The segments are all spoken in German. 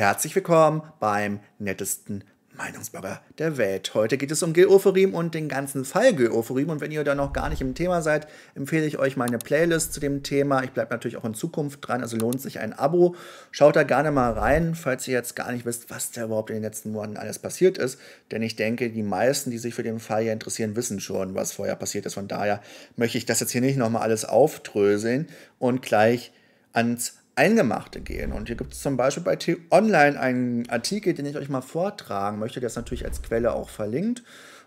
Herzlich willkommen beim nettesten Meinungsbürger der Welt. Heute geht es um Geophorim und den ganzen Fall Geophorim. Und wenn ihr da noch gar nicht im Thema seid, empfehle ich euch meine Playlist zu dem Thema. Ich bleibe natürlich auch in Zukunft dran, also lohnt sich ein Abo. Schaut da gerne mal rein, falls ihr jetzt gar nicht wisst, was da überhaupt in den letzten Monaten alles passiert ist. Denn ich denke, die meisten, die sich für den Fall hier interessieren, wissen schon, was vorher passiert ist. Von daher möchte ich das jetzt hier nicht nochmal alles auftröseln und gleich ans Eingemachte gehen. Und hier gibt es zum Beispiel bei T-Online einen Artikel, den ich euch mal vortragen möchte. Der ist natürlich als Quelle auch verlinkt.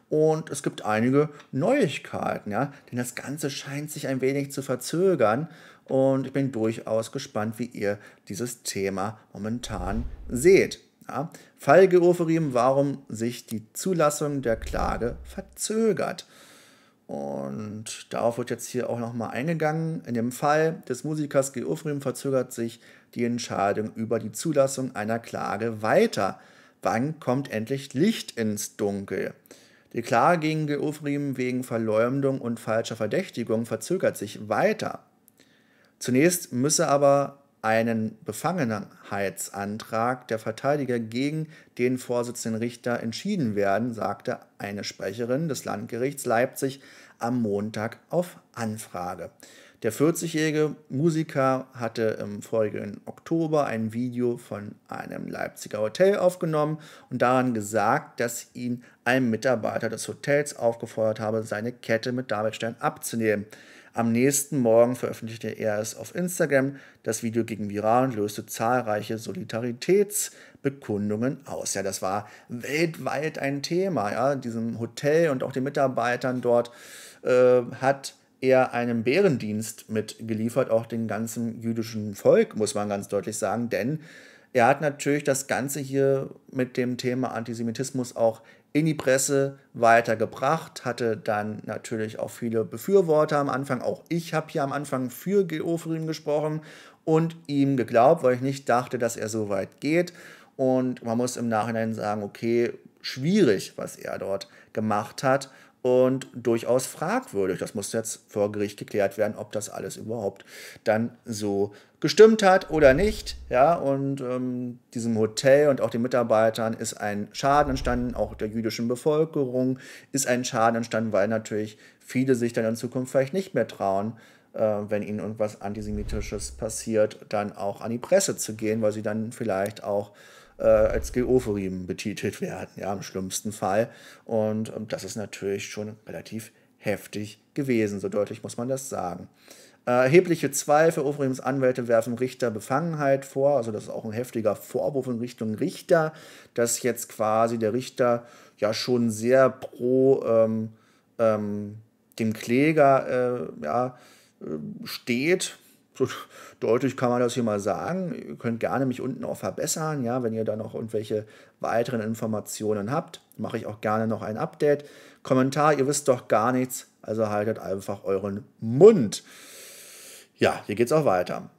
Und es gibt einige Neuigkeiten, ja. Denn das Ganze scheint sich ein wenig zu verzögern. Und ich bin durchaus gespannt, wie ihr dieses Thema momentan seht. Ja? Fallgerufe warum sich die Zulassung der Klage verzögert. Und darauf wird jetzt hier auch nochmal eingegangen. In dem Fall des Musikers Geofrim verzögert sich die Entscheidung über die Zulassung einer Klage weiter. Wann kommt endlich Licht ins Dunkel? Die Klage gegen Geofrim wegen Verleumdung und falscher Verdächtigung verzögert sich weiter. Zunächst müsse aber einen Befangenheitsantrag der Verteidiger gegen den Vorsitzenden Richter entschieden werden, sagte eine Sprecherin des Landgerichts Leipzig am Montag auf Anfrage. Der 40-jährige Musiker hatte im vorigen Oktober ein Video von einem Leipziger Hotel aufgenommen und daran gesagt, dass ihn ein Mitarbeiter des Hotels aufgefordert habe, seine Kette mit David Stern abzunehmen. Am nächsten Morgen veröffentlichte er es auf Instagram. Das Video ging viral und löste zahlreiche Solidaritätsbekundungen aus. Ja, das war weltweit ein Thema. Ja, diesem Hotel und auch den Mitarbeitern dort äh, hat er einen Bärendienst mitgeliefert, auch dem ganzen jüdischen Volk, muss man ganz deutlich sagen, denn er hat natürlich das Ganze hier mit dem Thema Antisemitismus auch in die Presse weitergebracht, hatte dann natürlich auch viele Befürworter am Anfang. Auch ich habe hier am Anfang für Geofrin gesprochen und ihm geglaubt, weil ich nicht dachte, dass er so weit geht. Und man muss im Nachhinein sagen, okay, schwierig, was er dort gemacht hat und durchaus fragwürdig. Das muss jetzt vor Gericht geklärt werden, ob das alles überhaupt dann so gestimmt hat oder nicht. Ja, und ähm, diesem Hotel und auch den Mitarbeitern ist ein Schaden entstanden, auch der jüdischen Bevölkerung ist ein Schaden entstanden, weil natürlich viele sich dann in Zukunft vielleicht nicht mehr trauen, äh, wenn ihnen irgendwas Antisemitisches passiert, dann auch an die Presse zu gehen, weil sie dann vielleicht auch äh, als Geophorim betitelt werden, ja, im schlimmsten Fall. Und ähm, das ist natürlich schon relativ heftig gewesen, so deutlich muss man das sagen. Äh, erhebliche Zweifel, Ophorims Anwälte werfen Richter Befangenheit vor, also das ist auch ein heftiger Vorwurf in Richtung Richter, dass jetzt quasi der Richter ja schon sehr pro ähm, ähm, dem Kläger äh, ja, äh, steht, so deutlich kann man das hier mal sagen. Ihr könnt gerne mich unten auch verbessern, ja, wenn ihr da noch irgendwelche weiteren Informationen habt. Mache ich auch gerne noch ein Update. Kommentar, ihr wisst doch gar nichts, also haltet einfach euren Mund. Ja, hier geht's auch weiter.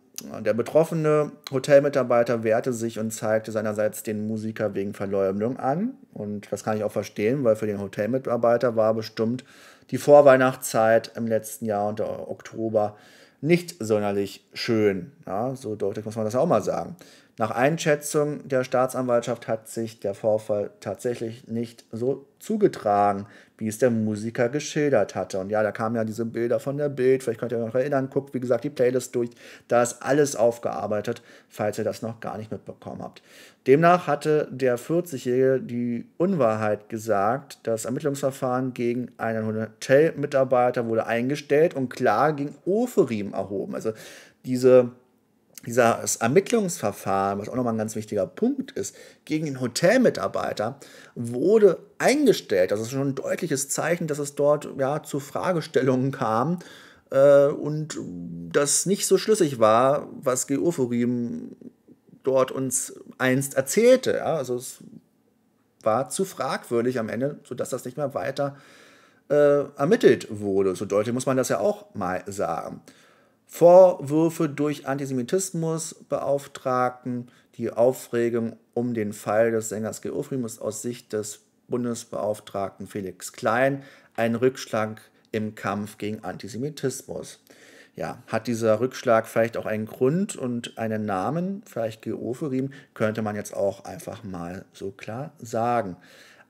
Der betroffene Hotelmitarbeiter wehrte sich und zeigte seinerseits den Musiker wegen Verleumdung an. Und das kann ich auch verstehen, weil für den Hotelmitarbeiter war bestimmt die Vorweihnachtszeit im letzten Jahr und der Oktober nicht sonderlich schön. Ja, so deutlich muss man das auch mal sagen. Nach Einschätzung der Staatsanwaltschaft hat sich der Vorfall tatsächlich nicht so zugetragen, wie es der Musiker geschildert hatte. Und ja, da kamen ja diese Bilder von der Bild, vielleicht könnt ihr euch noch erinnern, guckt wie gesagt die Playlist durch, da ist alles aufgearbeitet, falls ihr das noch gar nicht mitbekommen habt. Demnach hatte der 40-Jährige die Unwahrheit gesagt. Das Ermittlungsverfahren gegen einen Hotelmitarbeiter wurde eingestellt und klar gegen Oferim erhoben. Also diese dieses Ermittlungsverfahren, was auch nochmal ein ganz wichtiger Punkt ist, gegen den Hotelmitarbeiter wurde eingestellt. Das ist schon ein deutliches Zeichen, dass es dort ja, zu Fragestellungen kam äh, und das nicht so schlüssig war, was Geoforim dort uns einst erzählte. Ja? Also es war zu fragwürdig am Ende, sodass das nicht mehr weiter äh, ermittelt wurde. So deutlich muss man das ja auch mal sagen. Vorwürfe durch Antisemitismusbeauftragten, die Aufregung um den Fall des Sängers Geofrim ist aus Sicht des Bundesbeauftragten Felix Klein ein Rückschlag im Kampf gegen Antisemitismus. Ja, hat dieser Rückschlag vielleicht auch einen Grund und einen Namen, vielleicht Geofrim, könnte man jetzt auch einfach mal so klar sagen.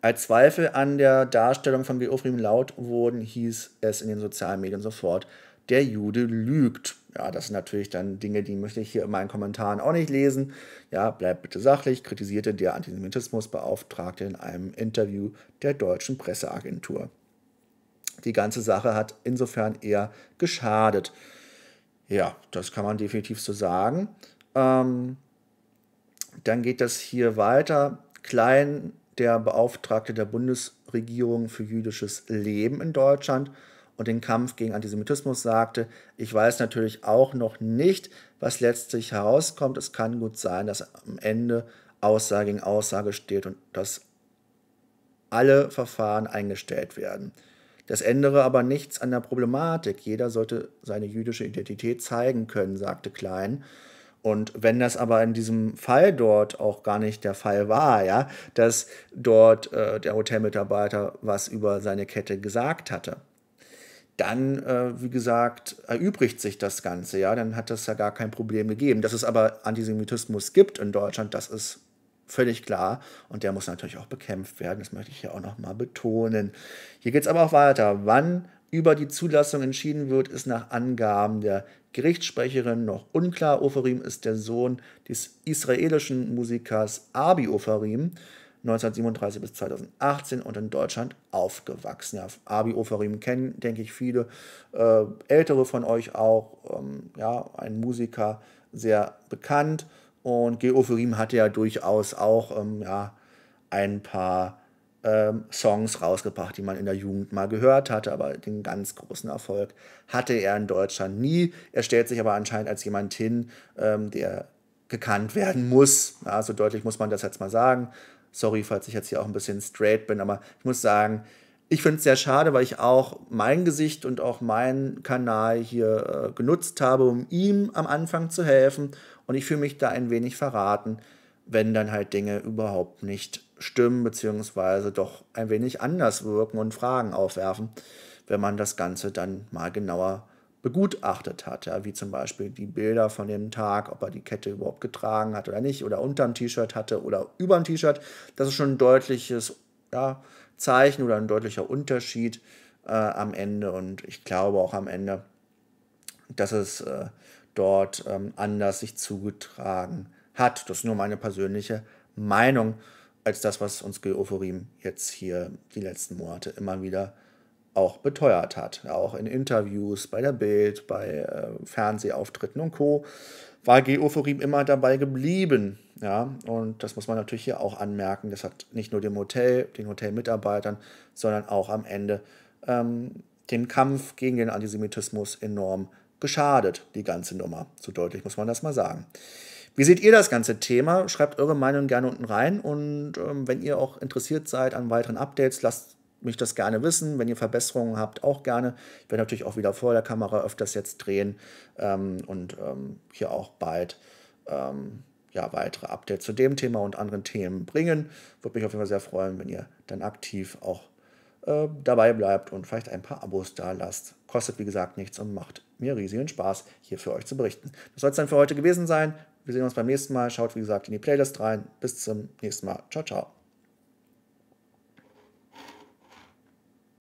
Als Zweifel an der Darstellung von Geofrim laut wurden, hieß es in den sozialen Medien sofort, der Jude lügt. Ja, das sind natürlich dann Dinge, die möchte ich hier in meinen Kommentaren auch nicht lesen. Ja, bleibt bitte sachlich, kritisierte der Antisemitismusbeauftragte in einem Interview der deutschen Presseagentur. Die ganze Sache hat insofern eher geschadet. Ja, das kann man definitiv so sagen. Ähm, dann geht das hier weiter. Klein, der Beauftragte der Bundesregierung für jüdisches Leben in Deutschland, und den Kampf gegen Antisemitismus sagte, ich weiß natürlich auch noch nicht, was letztlich herauskommt. Es kann gut sein, dass am Ende Aussage gegen Aussage steht und dass alle Verfahren eingestellt werden. Das ändere aber nichts an der Problematik. Jeder sollte seine jüdische Identität zeigen können, sagte Klein. Und wenn das aber in diesem Fall dort auch gar nicht der Fall war, ja, dass dort äh, der Hotelmitarbeiter was über seine Kette gesagt hatte, dann, äh, wie gesagt, erübrigt sich das Ganze, ja, dann hat das ja gar kein Problem gegeben. Dass es aber Antisemitismus gibt in Deutschland, das ist völlig klar und der muss natürlich auch bekämpft werden, das möchte ich hier auch nochmal betonen. Hier geht es aber auch weiter. Wann über die Zulassung entschieden wird, ist nach Angaben der Gerichtssprecherin noch unklar. Oferim ist der Sohn des israelischen Musikers Abi Oferim, 1937 bis 2018 und in Deutschland aufgewachsen. Ja, Abi Oferim kennen, denke ich, viele äh, Ältere von euch auch. Ähm, ja, ein Musiker, sehr bekannt. Und Geo Oferim hatte ja durchaus auch ähm, ja, ein paar ähm, Songs rausgebracht, die man in der Jugend mal gehört hatte, aber den ganz großen Erfolg hatte er in Deutschland nie. Er stellt sich aber anscheinend als jemand hin, ähm, der gekannt werden muss. Ja, so deutlich muss man das jetzt mal sagen. Sorry, falls ich jetzt hier auch ein bisschen straight bin, aber ich muss sagen, ich finde es sehr schade, weil ich auch mein Gesicht und auch meinen Kanal hier äh, genutzt habe, um ihm am Anfang zu helfen. Und ich fühle mich da ein wenig verraten, wenn dann halt Dinge überhaupt nicht stimmen, beziehungsweise doch ein wenig anders wirken und Fragen aufwerfen, wenn man das Ganze dann mal genauer begutachtet hat, ja, wie zum Beispiel die Bilder von dem Tag, ob er die Kette überhaupt getragen hat oder nicht, oder unter dem T-Shirt hatte oder über dem T-Shirt. Das ist schon ein deutliches ja, Zeichen oder ein deutlicher Unterschied äh, am Ende und ich glaube auch am Ende, dass es äh, dort ähm, anders sich zugetragen hat. Das ist nur meine persönliche Meinung als das, was uns Geoforim jetzt hier die letzten Monate immer wieder auch beteuert hat. Auch in Interviews, bei der Bild, bei äh, Fernsehauftritten und Co. war Geoforim immer dabei geblieben. Ja? Und das muss man natürlich hier auch anmerken. Das hat nicht nur dem Hotel, den Hotelmitarbeitern, sondern auch am Ende ähm, dem Kampf gegen den Antisemitismus enorm geschadet, die ganze Nummer. So deutlich muss man das mal sagen. Wie seht ihr das ganze Thema? Schreibt eure Meinung gerne unten rein und ähm, wenn ihr auch interessiert seid an weiteren Updates, lasst mich das gerne wissen. Wenn ihr Verbesserungen habt, auch gerne. Ich werde natürlich auch wieder vor der Kamera öfters jetzt drehen ähm, und ähm, hier auch bald ähm, ja, weitere Updates zu dem Thema und anderen Themen bringen. Würde mich auf jeden Fall sehr freuen, wenn ihr dann aktiv auch äh, dabei bleibt und vielleicht ein paar Abos da lasst. Kostet wie gesagt nichts und macht mir riesigen Spaß, hier für euch zu berichten. Das soll es dann für heute gewesen sein. Wir sehen uns beim nächsten Mal. Schaut wie gesagt in die Playlist rein. Bis zum nächsten Mal. Ciao, ciao.